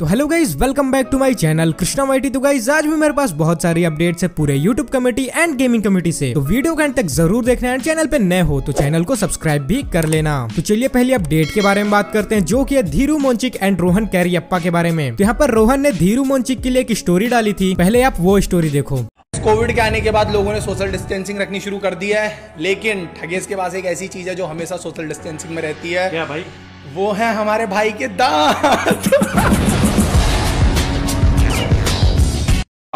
तो hello guys welcome back to my channel Krishna mighty तो guys आज भी मेरे पास बहुत सारी अपडेट्स है पूरे YouTube community and gaming community से तो वीडियो के अंत तक जरूर देखना एंड चैनल पे नए हो तो चैनल को सब्सक्राइब भी कर लेना तो चलिए पहले अपडेट के बारे में बात करते हैं जो की है धीरू मोन्चिक एंड रोहन कैरियप्पा के बारे में तो यहाँ पर रोहन ने धीरू मोन्चिक के लिए एक स्टोरी डाली थी पहले आप वो स्टोरी देखो कोविड के आने के बाद लोगों ने सोशल डिस्टेंसिंग रखनी शुरू कर दी है लेकिन ठगेस के पास एक ऐसी चीज है जो हमेशा सोशल डिस्टेंसिंग में रहती है क्या भाई वो है हमारे भाई के दांत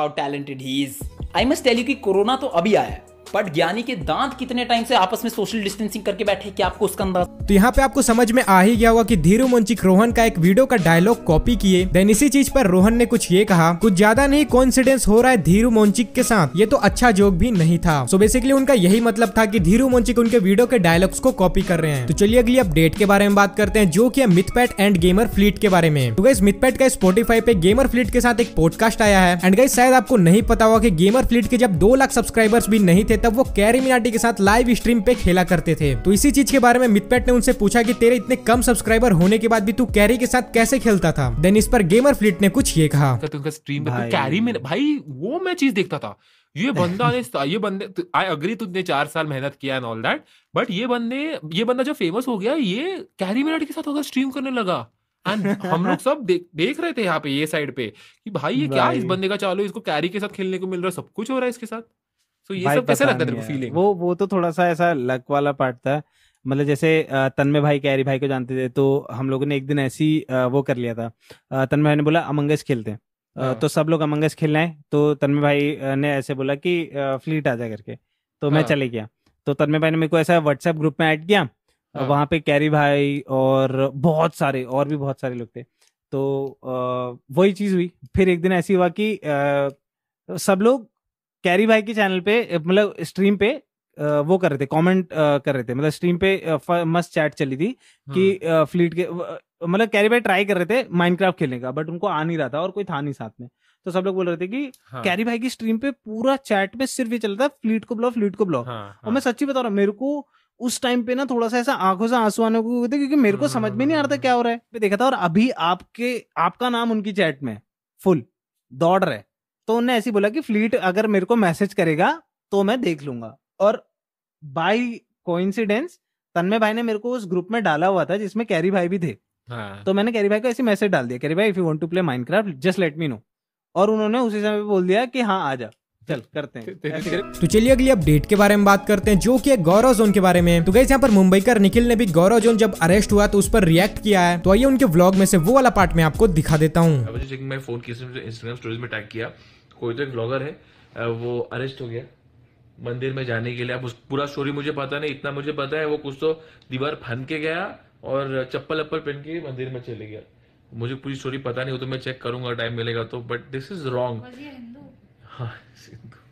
how talented he is I must tell you कि कोरोना तो अभी आया है बट ज्ञानी के दांत कितने टाइम से आपस में सोशल डिस्टेंसिंग करके बैठे क्या आपको उसका अंदाज तो यहाँ पे आपको समझ में आ ही गया होगा कि धीरू मुंशिक रोहन का एक वीडियो का डायलॉग कॉपी किए देन इसी चीज पर रोहन ने कुछ ये कहा कुछ ज्यादा नहीं कॉन्फिडेंस हो रहा है धीरू मोन्चिक के साथ ये तो अच्छा जोक भी नहीं था सो so बेसिकली उनका यही मतलब था की धीरू मोन्चिक उनके वीडियो के डायलॉग्स को कॉपी कर रहे हैं तो चलिए अगली अपडेट के बारे में बात करते हैं जो की मिथपैट एंड गेमर फ्लीट के बारे में तो गई मिथपैट का स्पोटीफाई पे गेमर फ्लीट के साथ एक पॉडकास्ट आया है एंड गई शायद आपको नहीं पता होगा की गेमर फ्लीट के जब दो लाख सब्सक्राइबर्स भी नहीं थे तब वो कैरी मिनाटी के साथ लाइव स्ट्रीम पे खेला करते थे तो इसी चीज के बारे में मितपैट ने उनसे पूछा कि तेरे इतने कम सब्सक्राइबर होने के बाद भी तू कैरी के साथ कैसे खेलता था देन इस पर गेमर फ्लिट ने कुछ ये कहा स्ट्रीम तो तो कैरी में भाई वो मैं चीज देखता था ये बंदा ने ये बंदे तो आई अग्री तुमने चार साल मेहनत किया एंड ऑल दैट बट ये बंदे ये बंदा जो फेमस हो गया ये कैरी मिनाटी के साथ होकर स्ट्रीम करने लगा एंड हम लोग सब देख देख रहे थे यहाँ पे ये साइड पे कि भाई ये भाई। क्या इस बंदे का चालू इसको कैरी के साथ खेलने को मिल रहा है सब कुछ हो रहा है इसके साथ तो ये सब कैसे लगता है फीलिंग वो वो तो थोड़ा सा ऐसा लक वाला पार्ट था मतलब जैसे तन्मय भाई कैरी भाई को जानते थे तो हम लोगों ने एक दिन ऐसी वो कर लिया था तन्मय भाई ने बोला अमंगस खेलते हैं हाँ। तो सब लोग अमंगस खेल रहे हैं तो तन्मय भाई ने ऐसे बोला कि फ्लीट आ जा करके तो मैं हाँ। चले गया तो तन्मय भाई ने मेरे को ऐसा व्हाट्सएप ग्रुप में ऐड किया हाँ। वहाँ पे कैरी भाई और बहुत सारे और भी बहुत सारे लोग थे तो वही चीज हुई फिर एक दिन ऐसी हुआ कि सब लोग कैरी भाई के चैनल पे मतलब स्ट्रीम पे वो कर रहे थे कमेंट कर रहे थे मतलब स्ट्रीम पे मस्त चैट चली थी कि फ्लीट हम्म। के मतलब कैरी भाई ट्राई कर रहे थे माइनक्राफ्ट खेलने का बट उनको आ नहीं रहा था और कोई था नहीं साथ में तो सब लोग बोल रहे थे कि हाँ। कैरी भाई की स्ट्रीम पे पूरा चैट में सिर्फ ये चल रहा था फ्लीट को ब्लॉक फ्लीट को ब्लॉक हाँ, हाँ। और मैं हाँ। सच्ची बता रहा हूँ मेरे को उस टाइम पे ना थोड़ा सा ऐसा आंखों से आंसू आने को थे क्योंकि मेरे को हम्म, समझ हम्म, में नहीं आ रहा था क्या हो रहा है देखा था और अभी आपके आपका नाम उनकी चैट में फुल दौड़ रहे तो उनने ऐसी बोला कि फ्लीट अगर मेरे को मैसेज करेगा तो मैं देख लूंगा और बाई कोइंसिडेंस तन्मय भाई ने मेरे को उस ग्रुप में डाला हुआ था जिसमें कैरी भाई भी थे हाँ। तो मैंने कैरी भाई को ऐसी मैसेज डाल दिया कैरी भाई if you want to play Minecraft just let me know और उन्होंने उसी समय बोल दिया कि हाँ आ जा चल करते हैं तो चलिए अगली अपडेट के बारे में बात करते हैं जो कि गौरव जोन के बारे में तो गई यहाँ पर मुंबई कर निखिल ने भी गौरव जोन जब अरेस्ट हुआ तो उस पर रिएक्ट किया है तो आइए उनके व्लॉग में से वो वाला पार्ट में आपको दिखा देता हूँ फोन इंस्टाग्राम स्टोरीज में टैग किया कोई तो एक ब्लॉगर है वो अरेस्ट हो गया मंदिर में जाने के लिए अब उस पूरा स्टोरी मुझे पता नहीं इतना मुझे पता है वो कुछ तो दीवार फन के गया और चप्पल अप्पल पहन के मंदिर में चले गया मुझे पूरी स्टोरी पता नहीं हो तो मैं चेक करूंगा टाइम मिलेगा तो बट दिस इज रॉन्ग हाँ सिंधु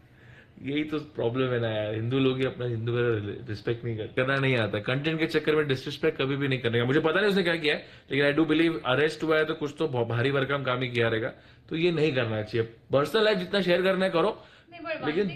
यही तो प्रॉब्लम है ना यार हिंदू लोग ही अपना हिंदू का रिस्पेक्ट नहीं करते करना नहीं आता कंटेंट के चक्कर में डिसरिस्पेक्ट कभी भी नहीं करने का मुझे पता नहीं उसने क्या किया है लेकिन आई डू बिलीव अरेस्ट हुआ है तो कुछ तो भारी भरकम काम ही किया रहेगा तो ये नहीं करना चाहिए पर्सनल लाइफ जितना शेयर करना है करो लेकिन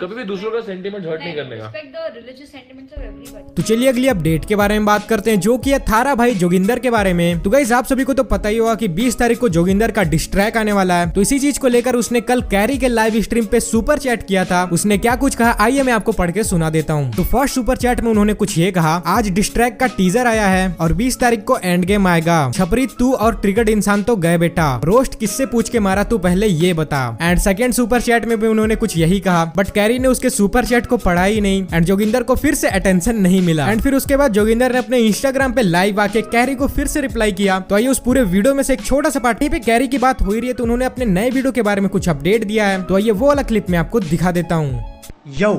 कभी भी दूसरों का सेंटीमेंट हर्ट नहीं करने का तो चलिए अगली अपडेट के बारे में बात करते हैं जो कि है थारा भाई जोगिंदर के बारे में तो गई आप सभी को तो पता ही होगा कि 20 तारीख को जोगिंदर का डिस्ट्रैक आने वाला है तो इसी चीज को लेकर उसने कल कैरी के लाइव स्ट्रीम पे सुपर चैट किया था उसने क्या कुछ कहा आइए मैं आपको पढ़ के सुना देता हूँ तो फर्स्ट सुपर चैट में उन्होंने कुछ ये कहा आज डिस्ट्रैक का टीजर आया है और बीस तारीख को एंड गेम आएगा छपरी तू और ट्रिगर्ड इंसान तो गए बेटा रोस्ट किससे पूछ के मारा तू पहले ये बता एंड सेकेंड सुपर चैट में भी उन्होंने ने कुछ यही कहा बट कैरी ने उसके सुपर चैट को पढ़ा ही नहीं एंड जोगिंदर को फिर से अटेंशन नहीं मिला एंड फिर उसके बाद जोगिंदर ने अपने इंस्टाग्राम पे लाइव आके कैरी को फिर से रिप्लाई किया तो आइए उस पूरे वीडियो में से एक छोटा सा पार्टी पे कैरी की बात हुई रही है तो उन्होंने अपने नए वीडियो के बारे में कुछ अपडेट दिया है तो आइए वो अलग क्लिप में आपको दिखा देता हूँ यो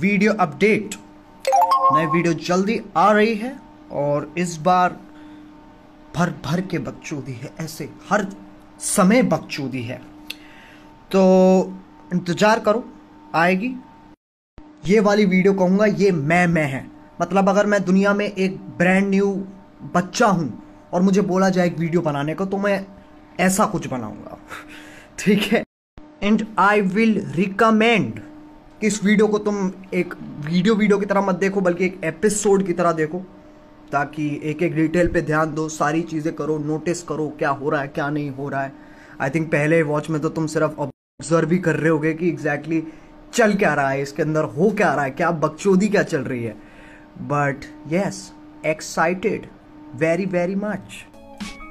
वीडियो अपडेट नई वीडियो जल्दी आ रही है और इस बार भर भर के बकचोदी है ऐसे हर समय बकचोदी है तो इंतज़ार करो आएगी ये वाली वीडियो कहूँगा ये मैं मैं है मतलब अगर मैं दुनिया में एक ब्रांड न्यू बच्चा हूँ और मुझे बोला जाए एक वीडियो बनाने को तो मैं ऐसा कुछ बनाऊँगा ठीक है एंड आई विल रिकमेंड कि इस वीडियो को तुम एक वीडियो वीडियो की तरह मत देखो बल्कि एक एपिसोड की तरह देखो ताकि एक एक डिटेल पे ध्यान दो सारी चीज़ें करो नोटिस करो क्या हो रहा है क्या नहीं हो रहा है आई थिंक पहले वॉच में तो तुम सिर्फ अब ऑब्जर्व भी कर रहे होगे कि एग्जैक्टली exactly चल क्या रहा है इसके अंदर हो क्या रहा है क्या बकचोदी क्या चल रही है but yes excited very very much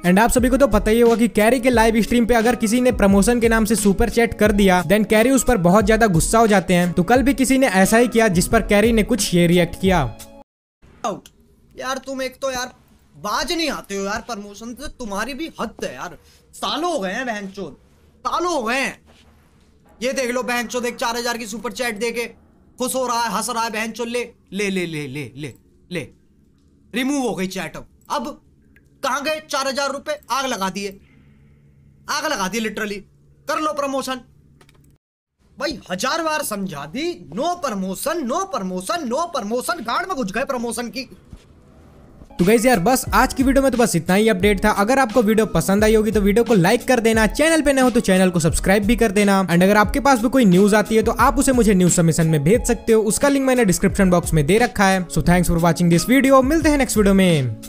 and आप सभी को तो पता ही होगा कि कैरी के लाइव स्ट्रीम पे अगर किसी ने प्रमोशन के नाम से सुपर चैट कर दिया देन कैरी उस पर बहुत ज्यादा गुस्सा हो जाते हैं तो कल भी किसी ने ऐसा ही किया जिस पर कैरी ने कुछ ये रिएक्ट किया यार तुम एक तो यार बाज नहीं आते हो यार प्रमोशन से तुम्हारी भी हद है यार सालों हो गए हैं बहन चोद सालों हो गए हैं ये देख लो बहन चो देख चार हजार की सुपर चैट दे के खुश हो रहा है हंस रहा है बहन चो ले ले ले ले ले ले ले रिमूव हो गई चैट अब अब कहाँ गए चार हजार रुपये आग लगा दिए आग लगा दिए लिटरली कर लो प्रमोशन भाई हजार बार समझा दी no promotion no promotion no promotion गाड़ में घुस गए प्रमोशन की तो गई यार बस आज की वीडियो में तो बस इतना ही अपडेट था अगर आपको वीडियो पसंद आई होगी तो वीडियो को लाइक कर देना चैनल पे न हो तो चैनल को सब्सक्राइब भी कर देना एंड अगर आपके पास भी कोई न्यूज आती है तो आप उसे मुझे न्यूज सबमिशन में भेज सकते हो उसका लिंक मैंने डिस्क्रिप्शन बॉक्स में दे रखा है so thanks for watching this video मिलते हैं नेक्स्ट वीडियो में